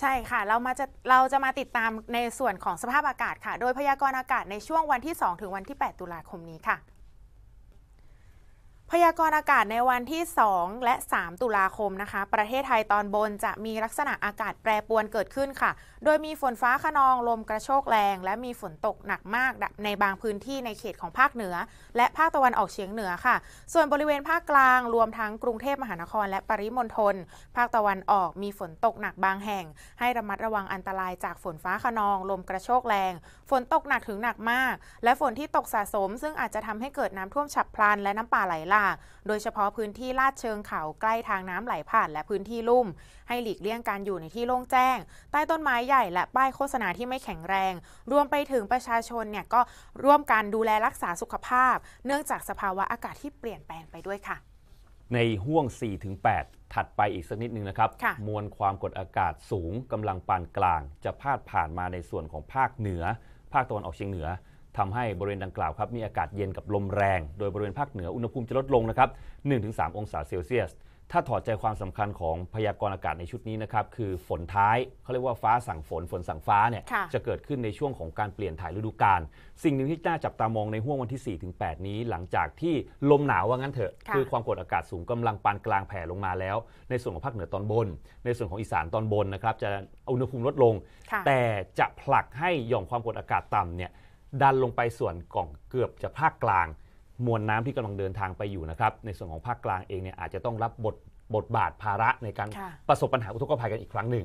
ใช่ค่ะ เรามาจะเราจะมาติดตามในส่วนของสภาพอากาศค่ะ โดยพยากรณ์อากาศในช่วงวันที่ 2 ถึงวันที่ 8 ตุลาคมนี้ค่ะพยากรณ์อากาศในวันที่ 2 และ 3 ตุลาคมนะคะ ประเทศไทยตอนบนจะมีลักษณะอากาศแปรปรวนเกิดขึ้นค่ะ โดยมีฝนฟ้าขนองลมกระโชกแรง และมีฝนตกหนักมากในบางพื้นที่ในเขตของภาคเหนือ และภาคตะวันออกเฉียงเหนือค่ะ ส่วนบริเวณภาคกลางรวมทั้งกรุงเทพมหานคร และปริมณฑลภาคตะวันออก มีฝนตกหนักบางแห่ง ให้ระมัดระวังอันตรายจากฝนฟ้าขนองลมกระโชกแรง ฝนตกหนักถึงหนักมาก และฝนที่ตกสะสม ซึ่งอาจจะทำให้เกิดน้ำท่วมฉับพลัน และน้ำป่าไหลหลาก่างๆโดยเฉพาะพื้นที่ลาดเชิงเขา ใกล้ทางน้ำไหลผ่านและพื้นที่ลุ่ม ให้หลีกเลี่ยงการอยู่ในที่โล่งแจ้ง ใต้ต้นไม้ใหญ่ และป้ายโฆษณาที่ไม่แข็งแรงรวมไปถึงประชาชนเนี่ยก็ร่วมกันดูแลรักษาสุขภาพ เนื่องจากสภาวะอากาศที่เปลี่ยนแปลงไปด้วยค่ะ ในห่วง 4-8 ถัดไปอีกสักนิดนึงนะครับ มวลความกดอากาศสูงกำลังปานกลาง จะพาดผ่านมาในส่วนของภาคเหนือ ภาคตะวันออกเฉียงเหนือทำให้บริเวณดังกล่าวครับมีอากาศเย็นกับลมแรง โดยบริเวณภาคเหนืออุณหภูมิจะลดลงนะครับ1-3 องศาเซลเซียส ถ้าถอดใจความสำคัญของพยากรณ์อากาศในชุดนี้นะครับคือฝนท้าย เขาเรียกว่าฟ้าสั่งฝนฝนสั่งฟ้าเนี่ยะจะเกิดขึ้นในช่วงของการเปลี่ยนถ่ายฤดูกาล สิ่งหนึ่งที่น่าจับตามองในห่วงวันที่ 4-8 นี้ หลังจากที่ลมหนาวว่างั้นเถอะะคือความกดอากาศสูงกำลังปานกลางแผ่ลงมาแล้ว ในส่วนของภาคเหนือตอนบน ในส่วนของอีสานตอนบนนะครับจะอุณหภูมิลดลง แต่จะผลักให้หย่อมความกดอากาศต่ำเนี่ยดันลงไปส่วนกล่องเกือบจะภาคกลาง มวลน้ำที่กำลังเดินทางไปอยู่นะครับ ในส่วนของภาคกลางเองเนี่ยอาจจะต้องรับบทบทบาทภาระในการประสบปัญหาอุทกภัยกันอีกครั้งหนึ่ง